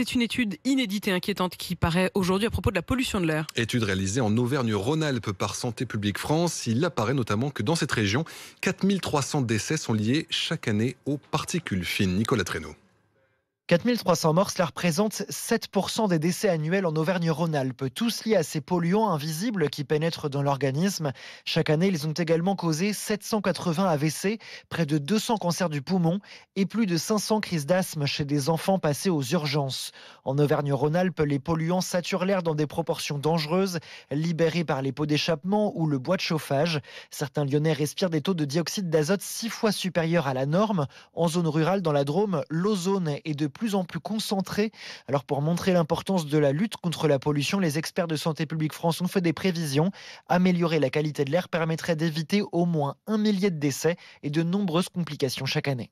C'est une étude inédite et inquiétante qui paraît aujourd'hui à propos de la pollution de l'air. Étude réalisée en Auvergne-Rhône-Alpes par Santé publique France. Il apparaît notamment que dans cette région, 4300 décès sont liés chaque année aux particules fines. Nicolas Traîneau. 4300 morts, cela représente 7% des décès annuels en Auvergne-Rhône-Alpes, tous liés à ces polluants invisibles qui pénètrent dans l'organisme. Chaque année, ils ont également causé 780 AVC, près de 200 cancers du poumon et plus de 500 crises d'asthme chez des enfants passés aux urgences. En Auvergne-Rhône-Alpes, les polluants saturent l'air dans des proportions dangereuses, libérés par les pots d'échappement ou le bois de chauffage. Certains Lyonnais respirent des taux de dioxyde d'azote six fois supérieurs à la norme. En zone rurale, dans la Drôme, l'ozone est de plus plus en plus concentrés. Alors pour montrer l'importance de la lutte contre la pollution, les experts de Santé publique France ont fait des prévisions. Améliorer la qualité de l'air permettrait d'éviter au moins un millier de décès et de nombreuses complications chaque année.